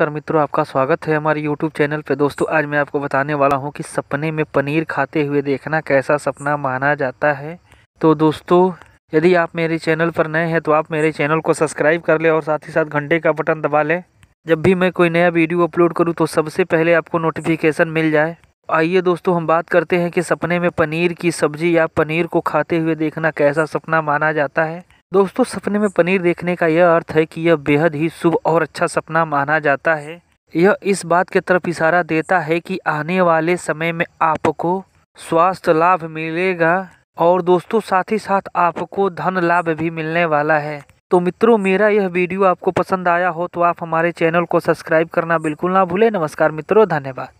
नमस्कार मित्रों आपका स्वागत है हमारे YouTube चैनल पे दोस्तों आज मैं आपको बताने वाला हूँ कि सपने में पनीर खाते हुए देखना कैसा सपना माना जाता है तो दोस्तों यदि आप मेरे चैनल पर नए हैं तो आप मेरे चैनल को सब्सक्राइब कर लें और साथ ही साथ घंटे का बटन दबा लें जब भी मैं कोई नया वीडियो अपलोड करूँ तो सबसे पहले आपको नोटिफिकेशन मिल जाए आइए दोस्तों हम बात करते हैं कि सपने में पनीर की सब्ज़ी या पनीर को खाते हुए देखना कैसा सपना माना जाता है दोस्तों सपने में पनीर देखने का यह अर्थ है कि यह बेहद ही शुभ और अच्छा सपना माना जाता है यह इस बात की तरफ इशारा देता है कि आने वाले समय में आपको स्वास्थ्य लाभ मिलेगा और दोस्तों साथ ही साथ आपको धन लाभ भी मिलने वाला है तो मित्रों मेरा यह वीडियो आपको पसंद आया हो तो आप हमारे चैनल को सब्सक्राइब करना बिल्कुल ना भूलें नमस्कार मित्रों धन्यवाद